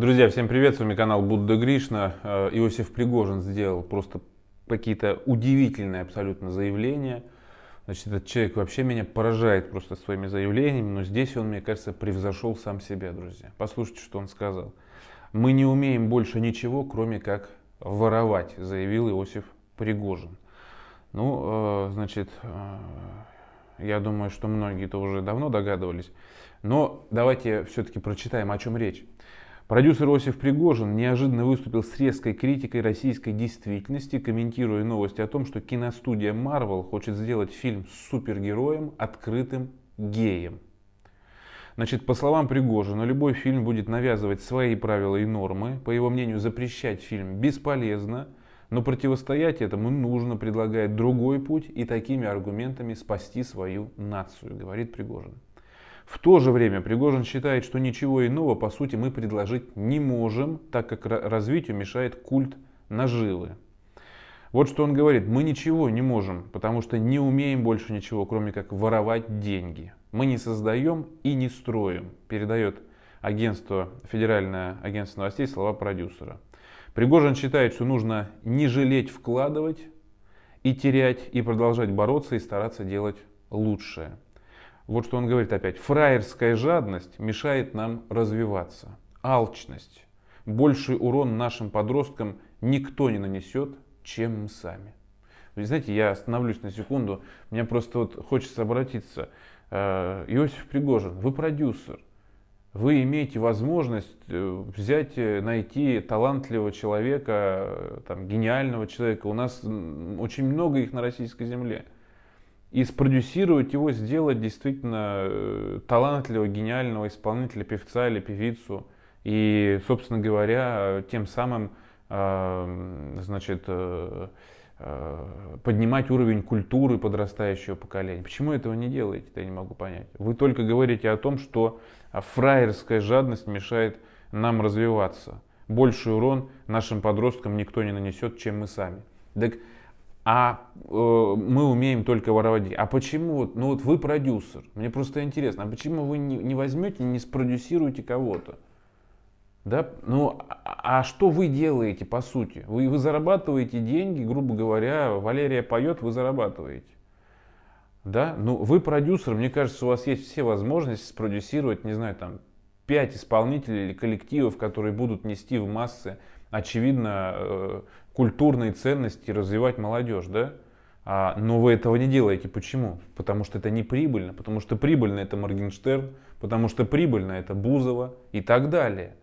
Друзья, всем привет, с вами канал Будда Гришна. Э, Иосиф Пригожин сделал просто какие-то удивительные абсолютно заявления. Значит, этот человек вообще меня поражает просто своими заявлениями, но здесь он, мне кажется, превзошел сам себя, друзья. Послушайте, что он сказал. «Мы не умеем больше ничего, кроме как воровать», заявил Иосиф Пригожин. Ну, э, значит, э, я думаю, что многие то уже давно догадывались. Но давайте все-таки прочитаем, о чем речь. Продюсер Осиф Пригожин неожиданно выступил с резкой критикой российской действительности, комментируя новости о том, что киностудия Marvel хочет сделать фильм с супергероем, открытым геем. Значит, по словам Пригожина, любой фильм будет навязывать свои правила и нормы. По его мнению, запрещать фильм бесполезно, но противостоять этому нужно, предлагает другой путь и такими аргументами спасти свою нацию, говорит Пригожин. В то же время Пригожин считает, что ничего иного по сути мы предложить не можем, так как развитию мешает культ наживы. Вот что он говорит, мы ничего не можем, потому что не умеем больше ничего, кроме как воровать деньги. Мы не создаем и не строим, передает агентство, федеральное агентство новостей слова продюсера. Пригожин считает, что нужно не жалеть вкладывать и терять, и продолжать бороться и стараться делать лучшее. Вот что он говорит опять. Фраерская жадность мешает нам развиваться. Алчность. Больший урон нашим подросткам никто не нанесет, чем мы сами. Вы знаете, я остановлюсь на секунду. Мне просто вот хочется обратиться. Э, Иосиф Пригожин, вы продюсер. Вы имеете возможность э, взять, э, найти талантливого человека, там, гениального человека. У нас очень много их на российской земле и спродюсировать его, сделать действительно э, талантливого, гениального исполнителя, певца или певицу. И, собственно говоря, тем самым э, значит, э, поднимать уровень культуры подрастающего поколения. Почему этого не делаете, я не могу понять. Вы только говорите о том, что фраерская жадность мешает нам развиваться. Больший урон нашим подросткам никто не нанесет, чем мы сами. Так а э, мы умеем только воровать деньги. А почему вот, ну вот вы продюсер, мне просто интересно, а почему вы не, не возьмете, не спродюсируете кого-то? Да? Ну, а, а что вы делаете по сути? Вы, вы зарабатываете деньги, грубо говоря, Валерия поет, вы зарабатываете. Да? Ну, вы продюсер, мне кажется, у вас есть все возможности спродюсировать, не знаю, там, пять исполнителей или коллективов, которые будут нести в массы, очевидно, э, культурные ценности развивать молодежь, да? А, но вы этого не делаете. Почему? Потому что это не прибыльно, потому что прибыльно это Моргенштерн, потому что прибыльно это Бузова и так далее.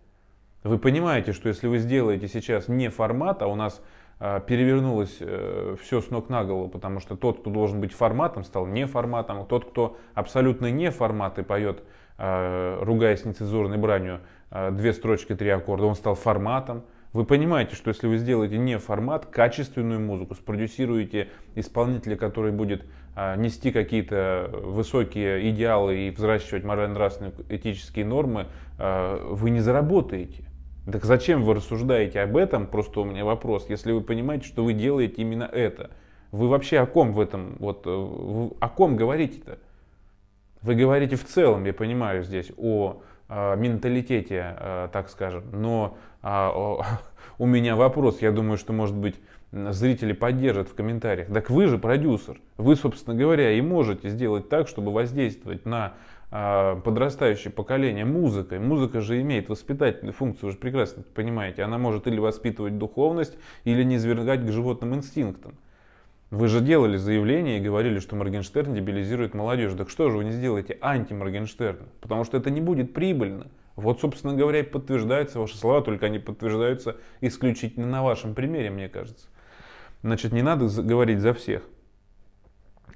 Вы понимаете, что если вы сделаете сейчас не формат, а у нас а, перевернулось а, э, все с ног на голову, потому что тот, кто должен быть форматом, стал не форматом, тот, кто абсолютно не формат и поет, а, ругаясь нецензурной бранью, а, две строчки, три аккорда, он стал форматом. Вы понимаете, что если вы сделаете не формат, качественную музыку, спродюсируете исполнителя, который будет а, нести какие-то высокие идеалы и взращивать морально-нравственные этические нормы, а, вы не заработаете. Так зачем вы рассуждаете об этом, просто у меня вопрос, если вы понимаете, что вы делаете именно это? Вы вообще о ком в этом, вот, э, о ком говорите-то? Вы говорите в целом, я понимаю, здесь о Э, менталитете, э, так скажем. Но а, у меня вопрос, я думаю, что, может быть, зрители поддержат в комментариях. Так вы же продюсер. Вы, собственно говоря, и можете сделать так, чтобы воздействовать на а, подрастающее поколение музыкой. Музыка же имеет воспитательную функцию, вы же прекрасно это понимаете. Она может или воспитывать духовность, или не извергать к животным инстинктам. Вы же делали заявление и говорили, что Моргенштерн дебилизирует молодежь. Так что же вы не сделаете анти-Моргенштерна? Потому что это не будет прибыльно. Вот, собственно говоря, и подтверждаются ваши слова, только они подтверждаются исключительно на вашем примере, мне кажется. Значит, не надо говорить за всех.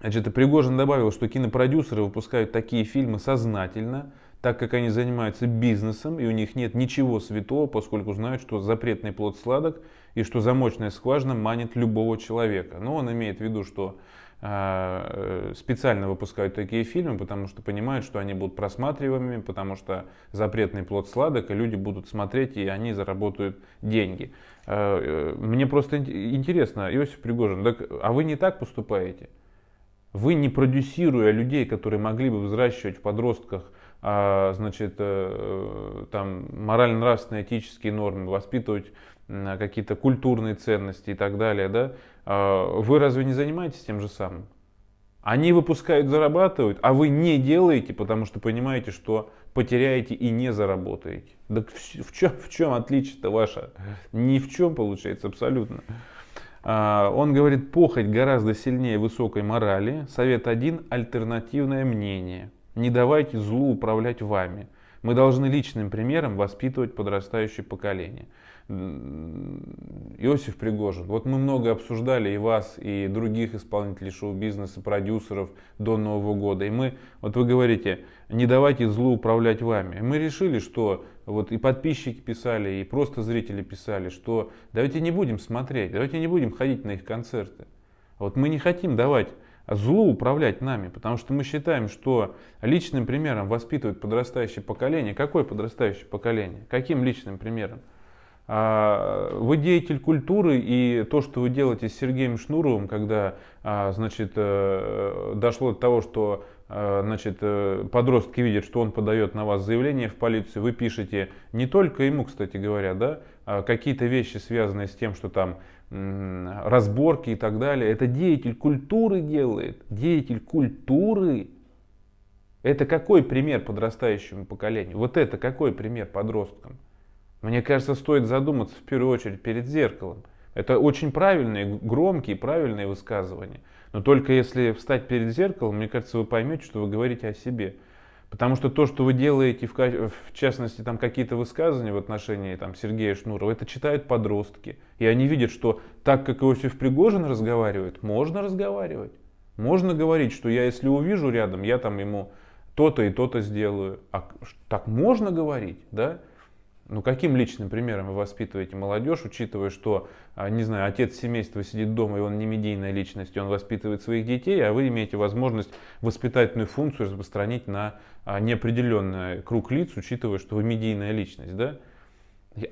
Значит, и Пригожин добавил, что кинопродюсеры выпускают такие фильмы сознательно, так как они занимаются бизнесом, и у них нет ничего святого, поскольку знают, что запретный плод сладок, и что замочная скважина манит любого человека. Но он имеет в виду, что а, э, специально выпускают такие фильмы, потому что понимают, что они будут просматриваемыми, потому что запретный плод сладок, и люди будут смотреть, и они заработают деньги. А, э, мне просто интересно, Иосиф Пригожин, так, а вы не так поступаете? Вы не продюсируя людей, которые могли бы взращивать в подростках а, значит, э, там морально-нравственные, этические нормы, воспитывать какие-то культурные ценности и так далее, да, а, вы разве не занимаетесь тем же самым? Они выпускают, зарабатывают, а вы не делаете, потому что понимаете, что потеряете и не заработаете. Так в, в чем, в чем отличие-то ваше? Ни в чем получается абсолютно. А, он говорит, похоть гораздо сильнее высокой морали. Совет один, альтернативное мнение. Не давайте злу управлять вами. Мы должны личным примером воспитывать подрастающее поколение. Иосиф Пригожин. Вот мы много обсуждали и вас, и других исполнителей шоу-бизнеса, продюсеров до Нового года. И мы, вот вы говорите, не давайте злу управлять вами. И мы решили, что вот и подписчики писали, и просто зрители писали, что давайте не будем смотреть, давайте не будем ходить на их концерты. Вот мы не хотим давать зло управлять нами, потому что мы считаем, что личным примером воспитывают подрастающее поколение. Какое подрастающее поколение? Каким личным примером? А, вы деятель культуры, и то, что вы делаете с Сергеем Шнуровым, когда а, значит, э, дошло до того, что э, значит, э, подростки видят, что он подает на вас заявление в полицию, вы пишете не только ему, кстати говоря, да, а, какие-то вещи, связанные с тем, что там разборки и так далее. Это деятель культуры делает. Деятель культуры. Это какой пример подрастающему поколению? Вот это какой пример подросткам? Мне кажется, стоит задуматься в первую очередь перед зеркалом. Это очень правильные, громкие, правильные высказывания. Но только если встать перед зеркалом, мне кажется, вы поймете, что вы говорите о себе. Потому что то, что вы делаете, в, в частности, там какие-то высказывания в отношении там, Сергея Шнурова, это читают подростки. И они видят, что так как Иосиф Пригожин разговаривает, можно разговаривать. Можно говорить, что я если увижу рядом, я там ему то-то и то-то сделаю. А так можно говорить, да? Ну каким личным примером вы воспитываете молодежь, учитывая, что, а, не знаю, отец семейства сидит дома, и он не медийная личность, и он воспитывает своих детей, а вы имеете возможность воспитательную функцию распространить на а, неопределенный круг лиц, учитывая, что вы медийная личность, да?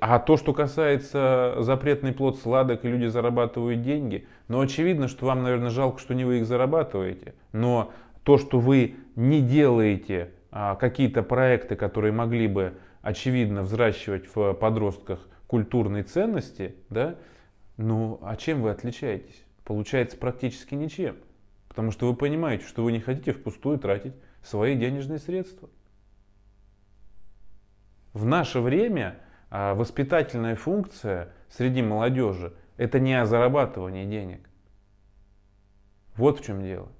А то, что касается запретный плод сладок и люди зарабатывают деньги, ну очевидно, что вам, наверное, жалко, что не вы их зарабатываете, но то, что вы не делаете а, какие-то проекты, которые могли бы очевидно, взращивать в подростках культурные ценности, да, ну а чем вы отличаетесь? Получается практически ничем. Потому что вы понимаете, что вы не хотите впустую тратить свои денежные средства. В наше время а, воспитательная функция среди молодежи – это не о зарабатывании денег. Вот в чем дело.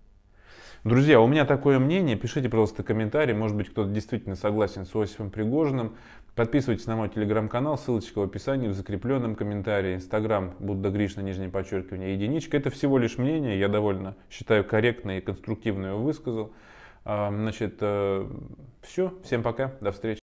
Друзья, у меня такое мнение. Пишите, пожалуйста, комментарии. Может быть, кто-то действительно согласен с Осипом Пригожиным. Подписывайтесь на мой телеграм-канал, ссылочка в описании, в закрепленном комментарии. Инстаграм Будда Гришна, нижнее подчеркивание, единичка. Это всего лишь мнение, я довольно считаю корректно и конструктивно его высказал. А, значит, э, все, всем пока, до встречи.